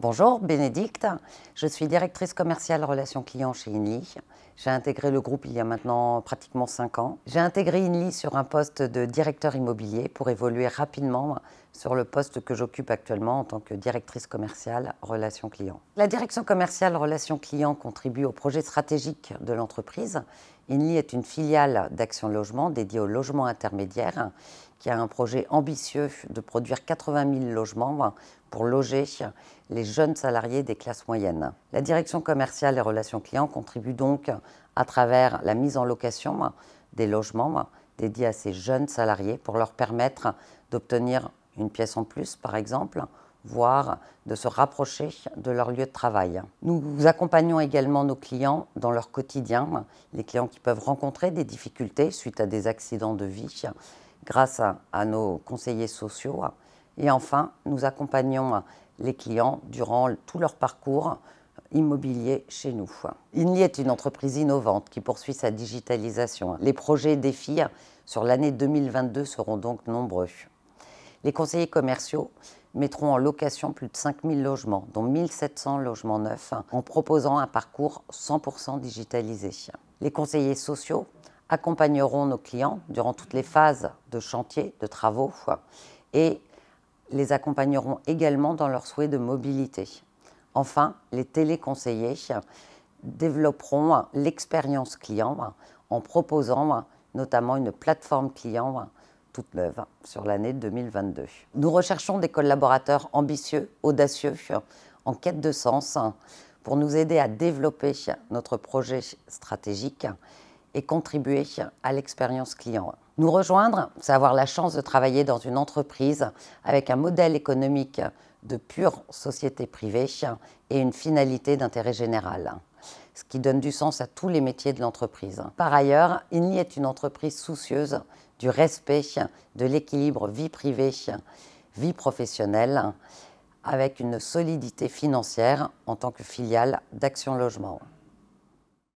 Bonjour, Bénédicte. Je suis directrice commerciale relations clients chez INLI. J'ai intégré le groupe il y a maintenant pratiquement 5 ans. J'ai intégré INLI sur un poste de directeur immobilier pour évoluer rapidement sur le poste que j'occupe actuellement en tant que directrice commerciale relations clients. La direction commerciale relations clients contribue au projet stratégique de l'entreprise. INLI est une filiale d'Action Logement dédiée au logement intermédiaire qui a un projet ambitieux de produire 80 000 logements hein, pour loger les jeunes salariés des classes moyennes. La direction commerciale et relations clients contribue donc à travers la mise en location hein, des logements hein, dédiés à ces jeunes salariés pour leur permettre d'obtenir une pièce en plus, par exemple, voire de se rapprocher de leur lieu de travail. Nous accompagnons également nos clients dans leur quotidien, les clients qui peuvent rencontrer des difficultés suite à des accidents de vie, grâce à, nos conseillers sociaux. Et enfin, nous accompagnons les clients durant tout leur parcours immobilier chez nous. INLI est une entreprise innovante qui poursuit sa digitalisation. Les projets et défis sur l'année 2022 seront donc nombreux. Les conseillers commerciaux mettront en location plus de 5000 logements, dont 1700 logements neufs, en proposant un parcours 100% digitalisé. Les conseillers sociaux accompagneront nos clients durant toutes les phases de chantier, de travaux, et les accompagneront également dans leurs souhaits de mobilité. Enfin, les téléconseillers développeront l'expérience client en proposant notamment une plateforme client toute neuve sur l'année 2022. Nous recherchons des collaborateurs ambitieux, audacieux, en quête de sens, pour nous aider à développer notre projet stratégique et contribuer à l'expérience client. Nous rejoindre, c'est avoir la chance de travailler dans une entreprise avec un modèle économique de pure société privée et une finalité d'intérêt général, ce qui donne du sens à tous les métiers de l'entreprise. Par ailleurs, INLI est une entreprise soucieuse du respect de l'équilibre vie privée, vie professionnelle, avec une solidité financière en tant que filiale d'Action Logement.